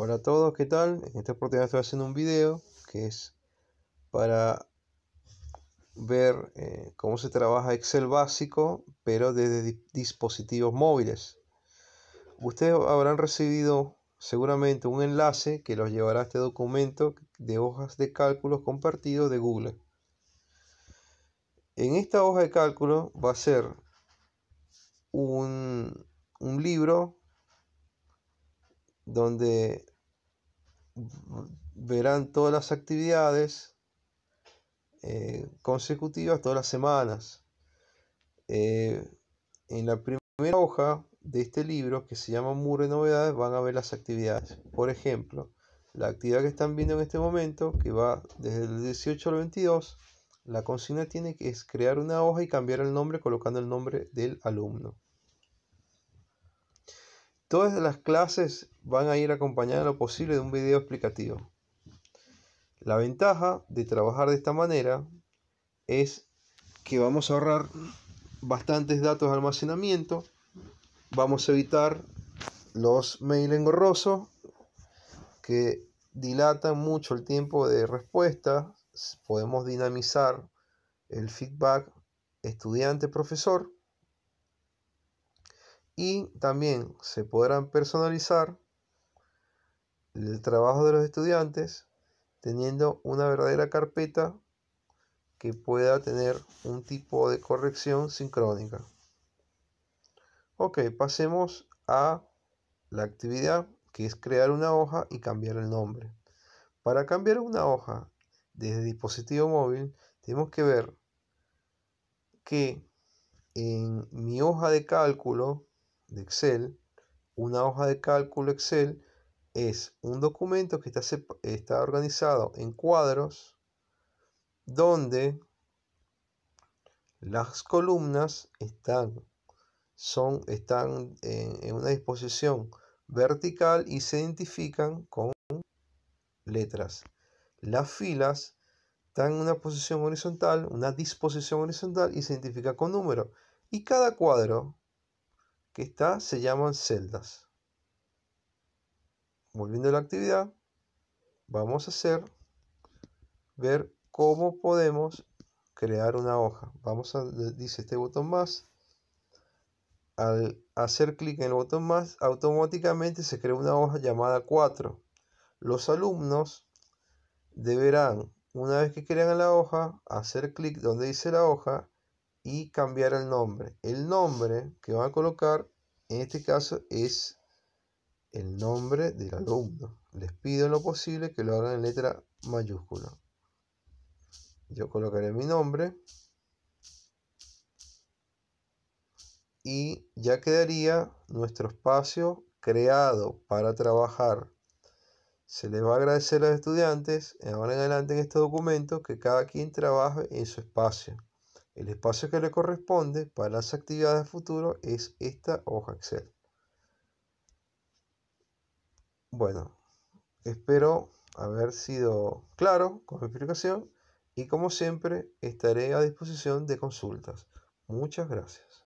Hola a todos, ¿qué tal? En esta oportunidad estoy haciendo un video que es para ver eh, cómo se trabaja Excel básico, pero desde dispositivos móviles. Ustedes habrán recibido seguramente un enlace que los llevará a este documento de hojas de cálculos compartidos de Google. En esta hoja de cálculo va a ser un, un libro donde verán todas las actividades eh, consecutivas todas las semanas. Eh, en la primera hoja de este libro, que se llama mure Novedades, van a ver las actividades. Por ejemplo, la actividad que están viendo en este momento, que va desde el 18 al 22, la consigna tiene que es crear una hoja y cambiar el nombre colocando el nombre del alumno. Todas las clases van a ir acompañadas lo posible de un video explicativo. La ventaja de trabajar de esta manera es que vamos a ahorrar bastantes datos de almacenamiento, vamos a evitar los mail engorrosos que dilatan mucho el tiempo de respuesta, podemos dinamizar el feedback estudiante-profesor y también se podrán personalizar el trabajo de los estudiantes teniendo una verdadera carpeta que pueda tener un tipo de corrección sincrónica. Ok, pasemos a la actividad que es crear una hoja y cambiar el nombre. Para cambiar una hoja desde dispositivo móvil, tenemos que ver que en mi hoja de cálculo de Excel, una hoja de cálculo Excel es un documento que está, está organizado en cuadros donde las columnas están, son, están en, una disposición vertical y se identifican con letras. Las filas están en una posición horizontal, una disposición horizontal y se identifica con números Y cada cuadro que está se llaman celdas. Volviendo a la actividad, vamos a hacer ver cómo podemos crear una hoja. Vamos a, dice este botón más. Al hacer clic en el botón más, automáticamente se crea una hoja llamada 4. Los alumnos deberán, una vez que crean la hoja, hacer clic donde dice la hoja y cambiar el nombre. El nombre que van a colocar en este caso es el nombre del alumno. Les pido en lo posible que lo hagan en letra mayúscula. Yo colocaré mi nombre. Y ya quedaría nuestro espacio creado para trabajar. Se les va a agradecer a los estudiantes, ahora en adelante en este documento, que cada quien trabaje en su espacio. El espacio que le corresponde para las actividades de futuro es esta hoja Excel. Bueno, espero haber sido claro con mi explicación y como siempre estaré a disposición de consultas. Muchas gracias.